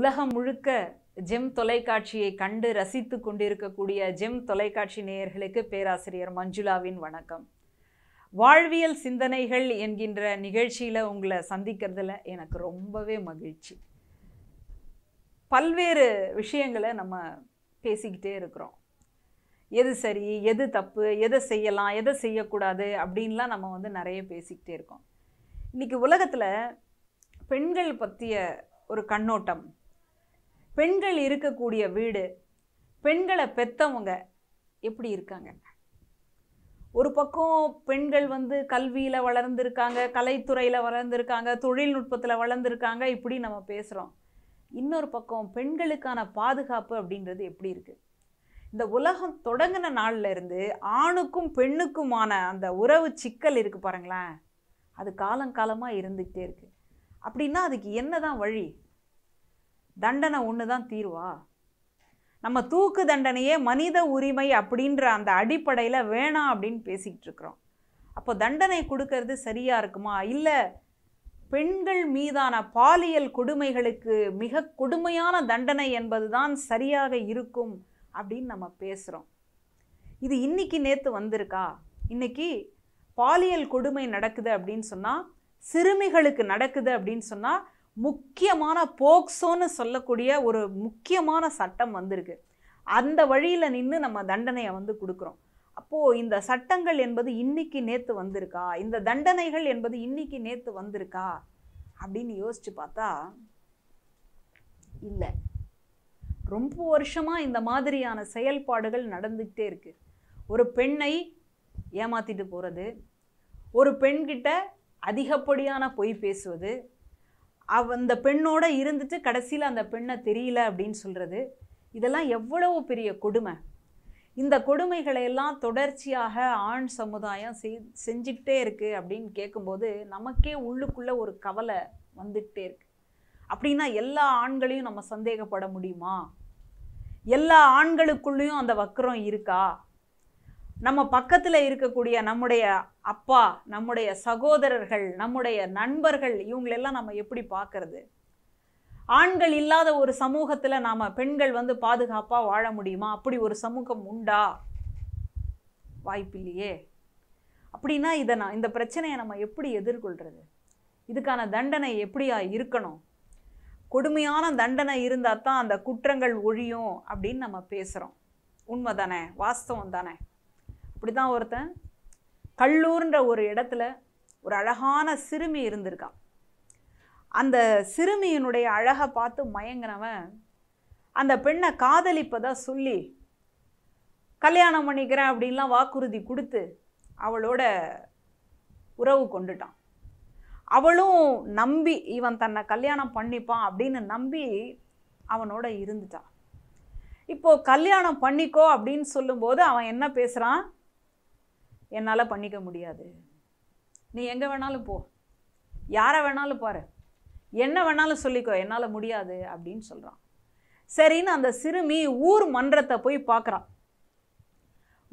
உலகம் முழுக்க ஜெம் தொலைக்காட்சியை கண்டு ரசித்து கொண்டிருக்கக்கூடிய ஜெம் தொலைக்காட்சி நேயர்களுக்கு பேராசிரியர் மஞ்சுளாவின் வணக்கம் வாழ்வியல் சிந்தனைகள் என்கின்ற நிகழ்ச்சியில் உங்களை சந்திக்கிறதுல எனக்கு ரொம்பவே மகிழ்ச்சி பல்வேறு விஷயங்களை நம்ம பேசிக்கிட்டே இருக்கிறோம் எது சரி எது தப்பு எதை செய்யலாம் எதை செய்யக்கூடாது அப்படின்லாம் நம்ம வந்து நிறைய பேசிக்கிட்டே இருக்கோம் இன்றைக்கி உலகத்தில் பெண்கள் பற்றிய ஒரு கண்ணோட்டம் பெண்கள் இருக்கக்கூடிய வீடு பெண்களை பெற்றவங்க எப்படி இருக்காங்க ஒரு பக்கம் பெண்கள் வந்து கல்வியில் வளர்ந்துருக்காங்க கலைத்துறையில் வளர்ந்துருக்காங்க தொழில்நுட்பத்தில் வளர்ந்துருக்காங்க இப்படி நம்ம பேசுகிறோம் இன்னொரு பக்கம் பெண்களுக்கான பாதுகாப்பு அப்படின்றது எப்படி இருக்குது இந்த உலகம் தொடங்கின நாளில் இருந்து ஆணுக்கும் பெண்ணுக்குமான அந்த உறவு சிக்கல் இருக்குது பாருங்களேன் அது காலங்காலமாக இருந்துக்கிட்டே இருக்குது அப்படின்னா அதுக்கு என்ன தான் வழி தண்டனை ஒன்று தான் தீர்வா நம்ம தூக்கு தண்டனையே மனித உரிமை அப்படின்ற அந்த அடிப்படையில் வேணாம் அப்படின்னு பேசிக்கிட்டு இருக்கிறோம் அப்போ தண்டனை கொடுக்கறது சரியாக இருக்குமா இல்லை பெண்கள் மீதான பாலியல் கொடுமைகளுக்கு மிக கொடுமையான தண்டனை என்பது தான் சரியாக இருக்கும் அப்படின்னு நம்ம பேசுகிறோம் இது இன்னைக்கு நேற்று வந்திருக்கா இன்னைக்கு பாலியல் கொடுமை நடக்குது அப்படின்னு சொன்னால் சிறுமிகளுக்கு நடக்குது அப்படின்னு சொன்னால் முக்கியமான போக்சோன்னு சொல்லக்கூடிய ஒரு முக்கியமான சட்டம் வந்திருக்கு அந்த வழியில் நின்று நம்ம தண்டனையை வந்து கொடுக்குறோம் அப்போது இந்த சட்டங்கள் என்பது இன்னைக்கு நேற்று வந்திருக்கா இந்த தண்டனைகள் என்பது இன்னைக்கு நேற்று வந்திருக்கா அப்படின்னு யோசித்து பார்த்தா இல்லை ரொம்ப வருஷமாக இந்த மாதிரியான செயல்பாடுகள் நடந்துக்கிட்டே இருக்குது ஒரு பெண்ணை ஏமாத்திட்டு போகிறது ஒரு பெண்கிட்ட அதிகப்படியான பொய் பேசுவது அவ அந்த பெண்ணோட இருந்துட்டு கடைசியில் அந்த பெண்ணை தெரியல அப்படின்னு சொல்கிறது இதெல்லாம் எவ்வளவு பெரிய கொடுமை இந்த கொடுமைகளை எல்லாம் தொடர்ச்சியாக ஆண் சமுதாயம் செய் செஞ்சிக்கிட்டே இருக்குது அப்படின்னு கேட்கும்போது நமக்கே உள்ளுக்குள்ளே ஒரு கவலை வந்துக்கிட்டே இருக்குது அப்படின்னா எல்லா ஆண்களையும் நம்ம சந்தேகப்பட முடியுமா எல்லா ஆண்களுக்குள்ளேயும் அந்த வக்கரம் இருக்கா நம்ம பக்கத்தில் இருக்கக்கூடிய நம்முடைய அப்பா நம்முடைய சகோதரர்கள் நம்முடைய நண்பர்கள் இவங்களெல்லாம் நம்ம எப்படி பார்க்கறது ஆண்கள் இல்லாத ஒரு சமூகத்தில் நாம் பெண்கள் வந்து பாதுகாப்பாக வாழ முடியுமா அப்படி ஒரு சமூகம் உண்டா வாய்ப்பில்லையே அப்படின்னா இதை நான் இந்த பிரச்சனையை நம்ம எப்படி எதிர்கொள்கிறது இதுக்கான தண்டனை எப்படியா இருக்கணும் கொடுமையான தண்டனை இருந்தால் தான் அந்த குற்றங்கள் ஒழியும் அப்படின்னு நம்ம பேசுகிறோம் உண்மை தானே வாஸ்தவம் தானே இப்படி தான் ஒருத்தன் கல்லூர்ன்ற ஒரு இடத்துல ஒரு அழகான சிறுமி இருந்திருக்கான் அந்த சிறுமியினுடைய அழகை பார்த்து மயங்கினவன் அந்த பெண்ணை காதலிப்பதை சொல்லி கல்யாணம் பண்ணிக்கிறேன் அப்படின்லாம் வாக்குறுதி கொடுத்து அவளோட உறவு கொண்டுட்டான் அவளும் நம்பி இவன் தன்னை கல்யாணம் பண்ணிப்பான் அப்படின்னு நம்பி அவனோட இருந்துட்டான் இப்போது கல்யாணம் பண்ணிக்கோ அப்படின்னு சொல்லும்போது அவன் என்ன பேசுகிறான் என்னால் பண்ணிக்க முடியாது நீ எங்கே வேணாலும் போ யாரை வேணாலும் பாரு என்ன வேணாலும் சொல்லிக்கோ என்னால் முடியாது அப்படின்னு சொல்கிறான் சரின்னு அந்த சிறுமி ஊர் மன்றத்தை போய் பார்க்குறான்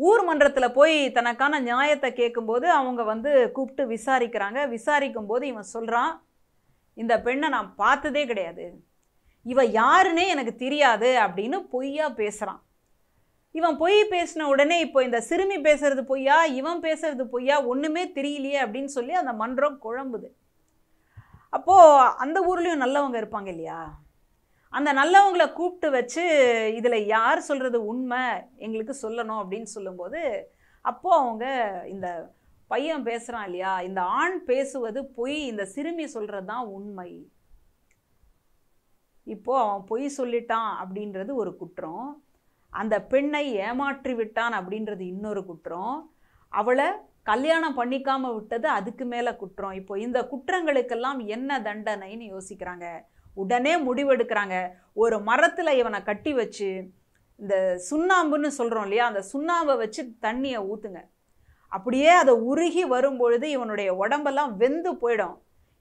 ஊர் மன்றத்தில் போய் தனக்கான நியாயத்தை கேட்கும்போது அவங்க வந்து கூப்பிட்டு விசாரிக்கிறாங்க விசாரிக்கும் போது இவன் சொல்கிறான் இந்த பெண்ணை நான் பார்த்ததே கிடையாது இவ யாருன்னே எனக்கு தெரியாது அப்படின்னு பொய்யா பேசுகிறான் இவன் பொய் பேசின உடனே இப்போ இந்த சிறுமி பேசுறது பொய்யா இவன் பேசுறது பொய்யா ஒன்றுமே தெரியலையே அப்படின்னு சொல்லி அந்த மன்றம் குழம்புது அப்போது அந்த ஊர்லேயும் நல்லவங்க இருப்பாங்க இல்லையா அந்த நல்லவங்களை கூப்பிட்டு வச்சு இதில் யார் சொல்கிறது உண்மை எங்களுக்கு சொல்லணும் அப்படின்னு சொல்லும்போது அப்போது அவங்க இந்த பையன் பேசுகிறான் இல்லையா இந்த ஆண் பேசுவது பொய் இந்த சிறுமி சொல்கிறது தான் உண்மை இப்போது அவன் பொய் சொல்லிட்டான் அப்படின்றது ஒரு குற்றம் அந்த பெண்ணை ஏமாற்றி விட்டான் அப்படின்றது இன்னொரு குற்றம் அவளை கல்யாணம் பண்ணிக்காம விட்டது அதுக்கு மேலே குற்றம் இப்போ இந்த குற்றங்களுக்கெல்லாம் என்ன தண்டனைன்னு யோசிக்கிறாங்க உடனே முடிவெடுக்கிறாங்க ஒரு மரத்தில் இவனை கட்டி வச்சு இந்த சுண்ணாம்புன்னு சொல்கிறோம் இல்லையா அந்த சுண்ணாம்பை வச்சு தண்ணியை ஊற்றுங்க அப்படியே அதை உருகி வரும்பொழுது இவனுடைய உடம்பெல்லாம் வெந்து போயிடும்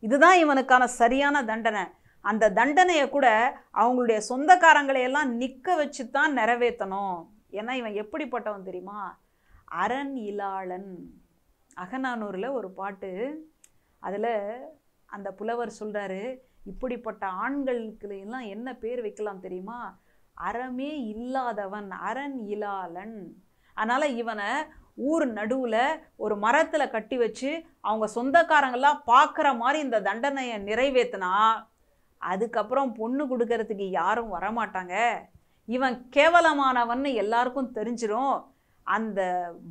இதுதான் இவனுக்கான சரியான தண்டனை அந்த தண்டனையை கூட அவங்களுடைய சொந்தக்காரங்களையெல்லாம் நிற்க வச்சு தான் நிறைவேற்றணும் ஏன்னா இவன் எப்படிப்பட்டவன் தெரியுமா அரண் இலாளன் அகநானூரில் ஒரு பாட்டு அதில் அந்த புலவர் சொல்கிறாரு இப்படிப்பட்ட ஆண்களுக்கு எல்லாம் என்ன பேர் வைக்கலாம் தெரியுமா அறமே இல்லாதவன் அரண் இலாளன் அதனால் இவனை ஊர் நடுவில் ஒரு மரத்தில் கட்டி வச்சு அவங்க சொந்தக்காரங்களாம் பார்க்குற மாதிரி இந்த தண்டனையை நிறைவேற்றினா அதுக்கப்புறம் பொண்ணு கொடுக்கறதுக்கு யாரும் வரமாட்டாங்க இவன் கேவலமானவன்னு எல்லாருக்கும் தெரிஞ்சிடும் அந்த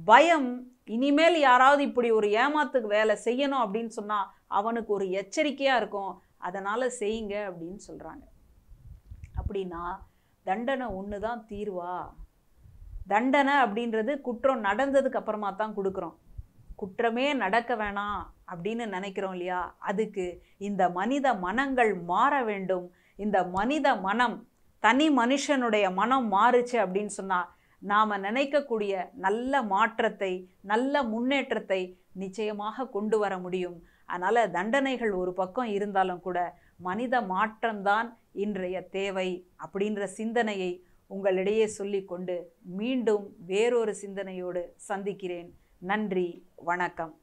பயம் இனிமேல் யாராவது இப்படி ஒரு ஏமாத்துக்கு வேலை செய்யணும் அப்படின்னு சொன்னால் அவனுக்கு ஒரு எச்சரிக்கையாக இருக்கும் அதனால் செய்யுங்க அப்படின்னு சொல்கிறாங்க அப்படின்னா தண்டனை ஒன்று தான் தீர்வா தண்டனை அப்படின்றது குற்றம் நடந்ததுக்கு அப்புறமா தான் கொடுக்குறோம் குற்றமே நடக்க வேணாம் அப்படின்னு நினைக்கிறோம் இல்லையா அதுக்கு இந்த மனித மனங்கள் மாற வேண்டும் இந்த மனித மனம் தனி மனுஷனுடைய மனம் மாறுச்சு அப்படின்னு சொன்னால் நாம் நினைக்கக்கூடிய நல்ல மாற்றத்தை நல்ல முன்னேற்றத்தை நிச்சயமாக கொண்டு வர முடியும் அதனால் தண்டனைகள் ஒரு பக்கம் இருந்தாலும் கூட மனித மாற்றம்தான் இன்றைய தேவை அப்படின்ற சிந்தனையை உங்களிடையே சொல்லிக்கொண்டு மீண்டும் வேறொரு சிந்தனையோடு சந்திக்கிறேன் நன்றி வணக்கம்